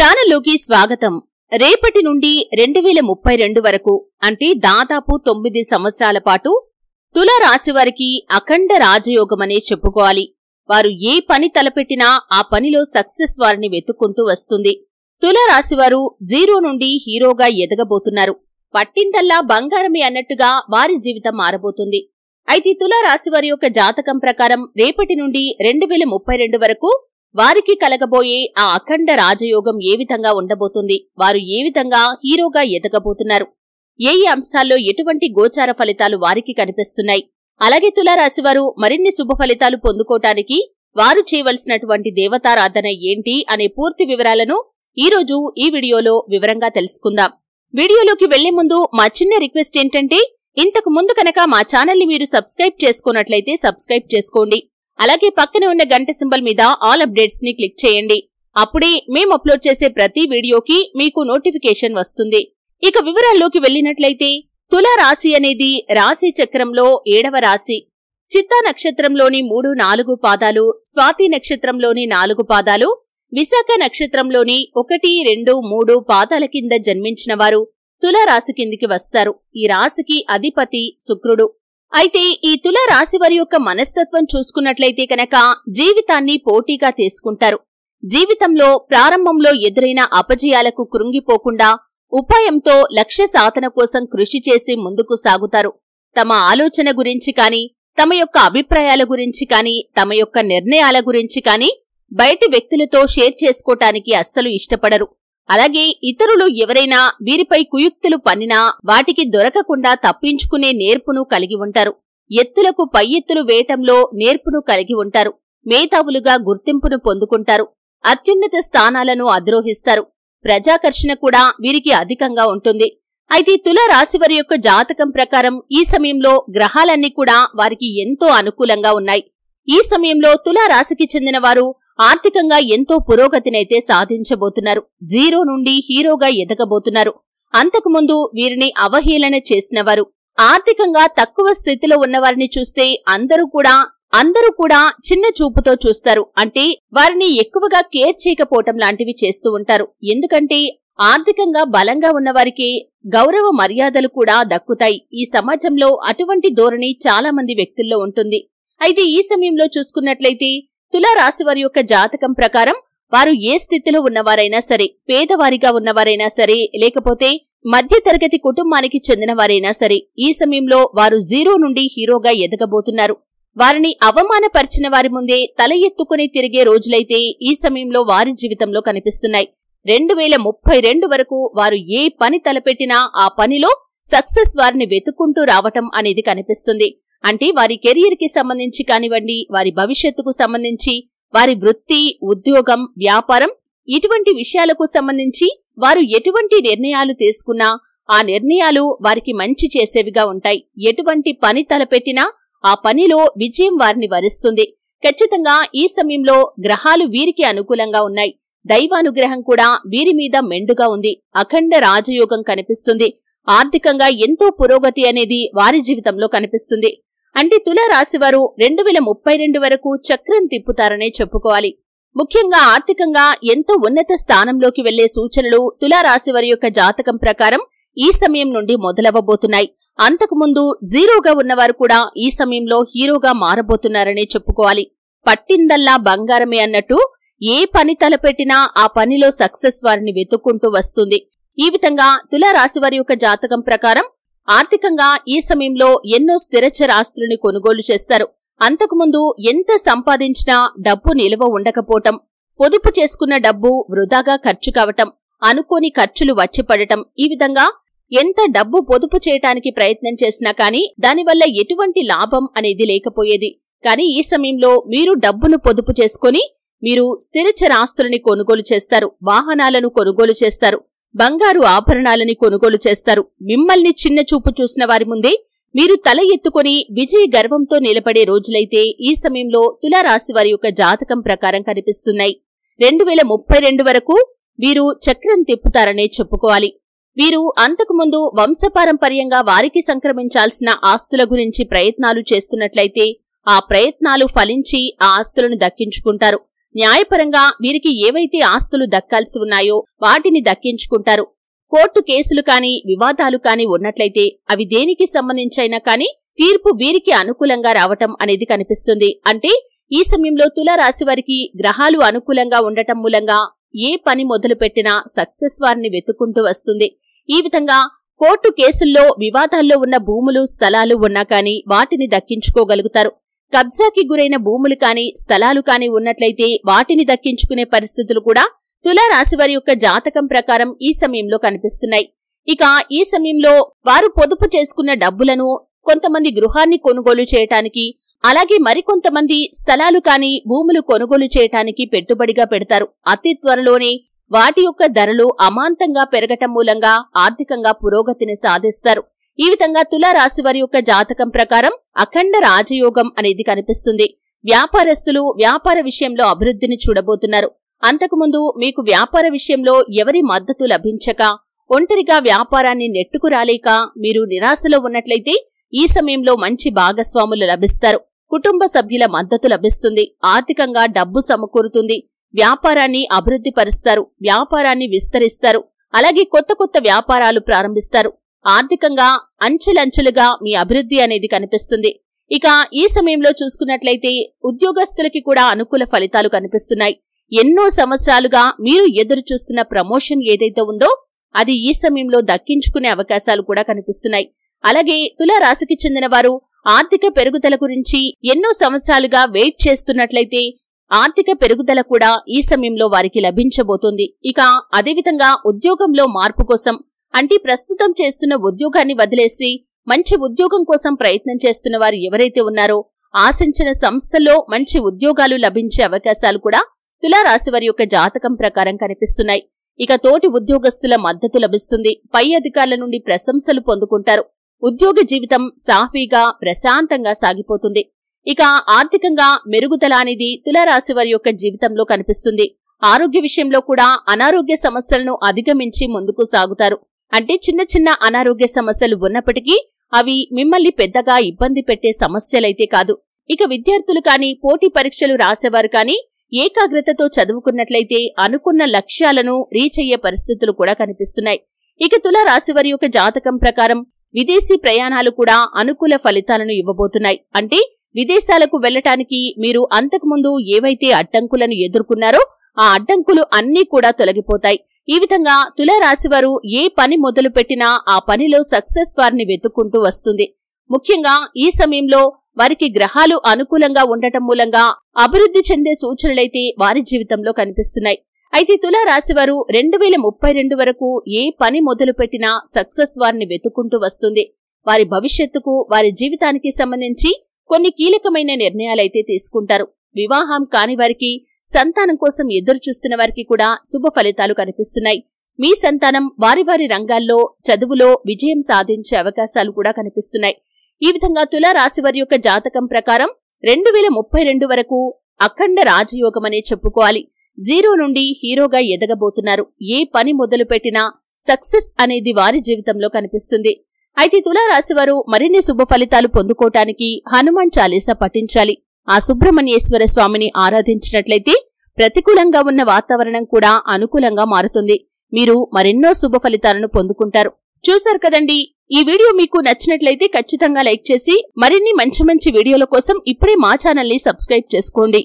ఛానల్లోకి స్వాగతం రేపటి నుండి రెండు వేల ముప్పై రెండు వరకు అంటే దాదాపు తొమ్మిది సంవత్సరాల పాటు తుల వారికి అఖండ రాజయోగమనే చెప్పుకోవాలి వారు ఏ పని తలపెట్టినా ఆ పనిలో సక్సెస్ వారిని వెతుక్కుంటూ వస్తుంది తుల రాశివారు జీరో నుండి హీరోగా ఎదగబోతున్నారు పట్టిందల్లా బంగారమే అన్నట్టుగా వారి జీవితం మారబోతుంది అయితే తుల వారి యొక్క జాతకం ప్రకారం రేపటి నుండి రెండు వేల ముప్పై రెండు వరకు వారికి కలగబోయే ఆ అఖండ రాజయోగం ఏ విధంగా ఉండబోతుంది వారు ఏ విధంగా హీరోగా ఎదగబోతున్నారు ఏ అంశాల్లో ఎటువంటి గోచార ఫలితాలు వారికి కనిపిస్తున్నాయి అలాగే తులారాశివారు మరిన్ని శుభ ఫలితాలు పొందుకోటానికి వారు చేయవలసినటువంటి దేవతారాధన ఏంటి అనే పూర్తి వివరాలను ఈరోజు ఈ వీడియోలో వివరంగా తెలుసుకుందాం వీడియోలోకి వెళ్లే ముందు మా చిన్న రిక్వెస్ట్ ఏంటంటే ఇంతకు ముందు కనుక మా ని మీరు సబ్స్క్రైబ్ చేసుకున్నట్లయితే సబ్స్క్రైబ్ చేసుకోండి అలాగే పక్కనే ఉన్న గంట సింబల్ మీద ఆల్ అప్డేట్స్ ని క్లిక్ చేయండి అప్పుడే మేము అప్లోడ్ చేసే ప్రతి వీడియోకి మీకు నోటిఫికేషన్ వస్తుంది ఇక వివరాల్లోకి వెళ్ళినట్లయితే తుల రాశి అనేది రాశి చక్రంలో ఏడవ రాశి చిత్తా నక్షత్రంలోని మూడు నాలుగు పాదాలు స్వాతి నక్షత్రంలోని నాలుగు పాదాలు విశాఖ నక్షత్రంలోని ఒకటి రెండు మూడు పాదాల కింద జన్మించినవారు తులారాశి కిందికి వస్తారు ఈ రాశికి అధిపతి శుక్రుడు అయితే ఈ తుల రాశి వారి యొక్క మనస్తత్వం చూసుకున్నట్లయితే కనుక జీవితాన్ని పోటీగా తీసుకుంటారు జీవితంలో ప్రారంభంలో ఎదురైన అపజయాలకు కృంగిపోకుండా ఉపాయంతో లక్ష్య సాధన కోసం కృషి చేసి ముందుకు సాగుతారు తమ ఆలోచన గురించి కాని తమ యొక్క అభిప్రాయాల గురించి కాని తమ యొక్క నిర్ణయాల గురించి కాని బయటి వ్యక్తులతో షేర్ చేసుకోటానికి అస్సలు ఇష్టపడరు అలాగే ఇతరులు ఎవరైనా వీరిపై కుయుక్తులు పన్నినా వాటికి దొరకకుండా తప్పించుకునే నేర్పును కలిగి ఉంటారు ఎత్తులకు పై ఎత్తులు వేయటంలో నేర్పును కలిగి ఉంటారు మేధావులుగా గుర్తింపును పొందుకుంటారు అత్యున్నత స్థానాలను అధిరోహిస్తారు ప్రజాకర్షణ కూడా వీరికి అధికంగా ఉంటుంది అయితే తుల రాశివారి యొక్క జాతకం ప్రకారం ఈ సమయంలో గ్రహాలన్నీ కూడా వారికి ఎంతో అనుకూలంగా ఉన్నాయి ఈ సమయంలో తుల రాశికి చెందిన వారు ఆర్థికంగా ఎంతో పురోగతినైతే సాధించబోతున్నారు జీరో నుండి హీరోగా ఎదగబోతున్నారు అంతకుముందు వీరిని అవహేళన చేసినవారు ఆర్థికంగా తక్కువ స్థితిలో ఉన్నవారిని చూస్తే అందరూ కూడా అందరూ కూడా చిన్న చూపుతో చూస్తారు అంటే వారిని ఎక్కువగా కేర్ చేయకపోవటం లాంటివి చేస్తూ ఉంటారు ఎందుకంటే ఆర్థికంగా బలంగా ఉన్నవారికి గౌరవ మర్యాదలు కూడా దక్కుతాయి ఈ సమాజంలో అటువంటి ధోరణి చాలా మంది వ్యక్తుల్లో ఉంటుంది అయితే ఈ సమయంలో చూసుకున్నట్లయితే తులారాశి వారి యొక్క జాతకం ప్రకారం వారు ఏ స్థితిలో ఉన్నవారైనా సరే పేదవారిగా ఉన్నవారైనా సరే లేకపోతే మధ్యతరగతి కుటుంబానికి చెందినవారైనా సరే ఈ సమయంలో వారు జీరో నుండి హీరోగా ఎదగబోతున్నారు వారిని అవమానపరిచిన వారి ముందే తల ఎత్తుకుని తిరిగే రోజులైతే ఈ సమయంలో వారి జీవితంలో కనిపిస్తున్నాయి రెండు వేల ముప్పై రెండు వరకు వారు ఏ పని తలపెట్టినా ఆ పనిలో సక్సెస్ వారిని వెతుక్కుంటూ రావటం అనేది కనిపిస్తుంది అంటే వారి కెరియర్ కి సంబంధించి కానివ్వండి వారి భవిష్యత్తుకు సంబంధించి వారి వృత్తి ఉద్యోగం వ్యాపారం ఇటువంటి విషయాలకు సంబంధించి వారు ఎటువంటి నిర్ణయాలు తీసుకున్నా ఆ నిర్ణయాలు వారికి మంచి చేసేవిగా ఉంటాయి ఎటువంటి పని తలపెట్టినా ఆ పనిలో విజయం వారిని వరిస్తుంది ఖచ్చితంగా ఈ సమయంలో గ్రహాలు వీరికి అనుకూలంగా ఉన్నాయి దైవానుగ్రహం కూడా వీరి మీద మెండుగా ఉంది అఖండ రాజయోగం కనిపిస్తుంది ఆర్థికంగా ఎంతో పురోగతి అనేది వారి జీవితంలో కనిపిస్తుంది అంటే తులారాశివారు రెండు వేల ముప్పై రెండు వరకు చక్రం తిప్పుతారనే చెప్పుకోవాలి ముఖ్యంగా ఆర్థికంగా ఎంతో ఉన్నత స్థానంలోకి వెళ్లే సూచనలు తులారాశివారి యొక్క జాతకం ప్రకారం ఈ సమయం నుండి మొదలవ్వబోతున్నాయి అంతకుముందు జీరోగా ఉన్నవారు కూడా ఈ సమయంలో హీరోగా మారబోతున్నారనే చెప్పుకోవాలి పట్టిందల్లా బంగారమే అన్నట్టు ఏ పని తలపెట్టినా ఆ పనిలో సక్సెస్ వారిని వెతుక్కుంటూ వస్తుంది ఈ విధంగా రాశి వారి యొక్క జాతకం ప్రకారం ఆర్థికంగా ఈ సమయంలో ఎన్నో స్థిరచర ఆస్తుల్ని కొనుగోలు చేస్తారు అంతకుముందు ఎంత సంపాదించినా డబ్బు నిలువ ఉండకపోవటం పొదుపు చేసుకున్న డబ్బు వృధాగా ఖర్చు కావటం అనుకోని ఖర్చులు వచ్చిపడటం ఈ విధంగా ఎంత డబ్బు పొదుపు చేయటానికి ప్రయత్నం చేసినా కానీ దానివల్ల ఎటువంటి లాభం అనేది లేకపోయేది కానీ ఈ సమయంలో మీరు డబ్బును పొదుపు చేసుకుని మీరు స్థిరచర ఆస్తులని కొనుగోలు చేస్తారు వాహనాలను కొనుగోలు చేస్తారు బంగారు ఆభరణాలని కొనుగోలు చేస్తారు మిమ్మల్ని చిన్న చూపు చూసిన వారి ముందే మీరు తల ఎత్తుకొని విజయ గర్వంతో నిలబడే రోజులైతే ఈ సమయంలో తులారాశి వారి యొక్క జాతకం ప్రకారం కనిపిస్తున్నాయి రెండు వేల ముప్పై రెండు వరకు వీరు చక్రం తిప్పుతారనే చెప్పుకోవాలి వీరు అంతకుముందు వంశపారంపర్యంగా వారికి సంక్రమించాల్సిన ఆస్తుల గురించి ప్రయత్నాలు చేస్తున్నట్లయితే ఆ ప్రయత్నాలు ఫలించి ఆ ఆస్తులను దక్కించుకుంటారు న్యాయపరంగా వీరికి ఏవైతే ఆస్తులు దక్కాల్సి ఉన్నాయో వాటిని దక్కించుకుంటారు కోర్టు కేసులు కాని వివాదాలు కాని ఉన్నట్లయితే అవి దేనికి సంబంధించైనా కాని తీర్పు వీరికి అనుకూలంగా రావటం అనేది కనిపిస్తుంది అంటే ఈ సమయంలో తులారాశి వారికి గ్రహాలు అనుకూలంగా ఉండటం మూలంగా ఏ పని మొదలు పెట్టినా సక్సెస్ వారిని వెతుక్కుంటూ వస్తుంది ఈ విధంగా కోర్టు కేసుల్లో వివాదాల్లో ఉన్న భూములు స్థలాలు ఉన్నా కాని వాటిని దక్కించుకోగలుగుతారు కబ్జాకి గురైన భూములు కాని స్థలాలు కాని ఉన్నట్లయితే వాటిని దక్కించుకునే పరిస్థితులు కూడా తులారాశి వారి యొక్క జాతకం ప్రకారం ఈ సమయంలో కనిపిస్తున్నాయి ఇక ఈ సమయంలో వారు పొదుపు చేసుకున్న డబ్బులను కొంతమంది గృహాన్ని కొనుగోలు చేయటానికి అలాగే మరికొంతమంది స్థలాలు కాని భూములు కొనుగోలు చేయటానికి పెట్టుబడిగా పెడతారు అతి త్వరలోనే వాటి యొక్క ధరలు అమాంతంగా పెరగటం మూలంగా ఆర్థికంగా పురోగతిని సాధిస్తారు ఈ విధంగా తులారాశి వారి యొక్క జాతకం ప్రకారం అఖండ రాజయోగం అనేది కనిపిస్తుంది వ్యాపారస్తులు వ్యాపార విషయంలో అభివృద్ధిని చూడబోతున్నారు అంతకుముందు మీకు వ్యాపార విషయంలో ఎవరి మద్దతు లభించక ఒంటరిగా వ్యాపారాన్ని నెట్టుకురాలేక మీరు నిరాశలో ఉన్నట్లయితే ఈ సమయంలో మంచి భాగస్వాములు లభిస్తారు కుటుంబ సభ్యుల మద్దతు లభిస్తుంది ఆర్థికంగా డబ్బు సమకూరుతుంది వ్యాపారాన్ని అభివృద్ధిపరుస్తారు వ్యాపారాన్ని విస్తరిస్తారు అలాగే కొత్త కొత్త వ్యాపారాలు ప్రారంభిస్తారు ఆర్థికంగా అంచెలంచెలుగా మీ అభివృద్ధి అనేది కనిపిస్తుంది ఇక ఈ సమయంలో చూసుకున్నట్లయితే ఉద్యోగస్తులకి కూడా అనుకూల ఫలితాలు కనిపిస్తున్నాయి ఎన్నో సంవత్సరాలుగా మీరు ఎదురు చూస్తున్న ప్రమోషన్ ఏదైతే ఉందో అది ఈ సమయంలో దక్కించుకునే అవకాశాలు కూడా కనిపిస్తున్నాయి అలాగే తుల రాశికి చెందిన వారు ఆర్థిక పెరుగుదల గురించి ఎన్నో సంవత్సరాలుగా వెయిట్ చేస్తున్నట్లయితే ఆర్థిక పెరుగుదల కూడా ఈ సమయంలో వారికి లభించబోతుంది ఇక అదేవిధంగా ఉద్యోగంలో మార్పు కోసం అంటే ప్రస్తుతం చేస్తున్న ఉద్యోగాన్ని వదిలేసి మంచి ఉద్యోగం కోసం ప్రయత్నం చేస్తున్న వారు ఎవరైతే ఉన్నారో ఆశించిన సంస్థల్లో మంచి ఉద్యోగాలు లభించే అవకాశాలు కూడా తులారాశివారి యొక్క జాతకం ప్రకారం కనిపిస్తున్నాయి ఇక తోటి ఉద్యోగస్తుల మద్దతు లభిస్తుంది పై అధికారుల నుండి ప్రశంసలు పొందుకుంటారు ఉద్యోగ జీవితం సాఫీగా ప్రశాంతంగా సాగిపోతుంది ఇక ఆర్థికంగా మెరుగుదల అనేది తులారాశి వారి యొక్క జీవితంలో కనిపిస్తుంది ఆరోగ్య విషయంలో కూడా అనారోగ్య సమస్యలను అధిగమించి ముందుకు సాగుతారు అంటే చిన్న చిన్న అనారోగ్య సమస్యలు ఉన్నప్పటికీ అవి మిమ్మల్ని పెద్దగా ఇబ్బంది పెట్టే సమస్యలైతే కాదు ఇక విద్యార్థులు కానీ పోటీ పరీక్షలు రాసేవారు కానీ ఏకాగ్రతతో చదువుకున్నట్లయితే అనుకున్న లక్ష్యాలను రీచ్ అయ్యే పరిస్థితులు కూడా కనిపిస్తున్నాయి ఇక తుల రాశివారి యొక్క జాతకం ప్రకారం విదేశీ ప్రయాణాలు కూడా అనుకూల ఫలితాలను ఇవ్వబోతున్నాయి అంటే విదేశాలకు వెళ్లటానికి మీరు అంతకుముందు ఏవైతే అడ్డంకులను ఎదుర్కొన్నారో ఆ అడ్డంకులు అన్నీ కూడా తొలగిపోతాయి ఈ విధంగా తులారాశివారు ఏ పని మొదలు పెట్టినా ఆ పనిలో సక్సెస్ వారిని వెతుక్కుంటూ వస్తుంది ముఖ్యంగా ఈ సమయంలో వారికి గ్రహాలు అనుకూలంగా ఉండటం మూలంగా అభివృద్ధి చెందే సూచనలైతే వారి జీవితంలో కనిపిస్తున్నాయి అయితే తులారాశివారు రెండు వేల ముప్పై రెండు వరకు ఏ పని మొదలు పెట్టినా సక్సెస్ వారిని వెతుక్కుంటూ వస్తుంది వారి భవిష్యత్తుకు వారి జీవితానికి సంబంధించి కొన్ని కీలకమైన నిర్ణయాలైతే తీసుకుంటారు వివాహం కాని వారికి సంతానం కోసం ఎదురు చూస్తున్న వారికి కూడా శుభ ఫలితాలు కనిపిస్తున్నాయి మీ సంతానం వారి వారి రంగాల్లో చదువులో విజయం సాధించే అవకాశాలు కూడా కనిపిస్తున్నాయి ఈ విధంగా తులారాశి వారి యొక్క జాతకం ప్రకారం రెండు వేల ముప్పై రెండు వరకు అఖండ రాజయోగమనే చెప్పుకోవాలి జీరో నుండి హీరోగా ఎదగబోతున్నారు ఏ పని మొదలు పెట్టినా సక్సెస్ అనేది వారి జీవితంలో కనిపిస్తుంది అయితే తులారాశివారు మరిన్ని శుభ ఫలితాలు పొందుకోవటానికి హనుమాన్ చాలీసా పఠించాలి ఆ సుబ్రహ్మణ్యేశ్వర స్వామిని ఆరాధించినట్లయితే ప్రతికూలంగా ఉన్న వాతావరణం కూడా అనుకూలంగా మారుతుంది మీరు మరెన్నో శుభ ఫలితాలను పొందుకుంటారు చూశారు కదండి ఈ వీడియో మీకు నచ్చినట్లయితే ఖచ్చితంగా లైక్ చేసి మరిన్ని మంచి మంచి వీడియోల కోసం ఇప్పుడే మా ఛానల్ని సబ్స్క్రైబ్ చేసుకోండి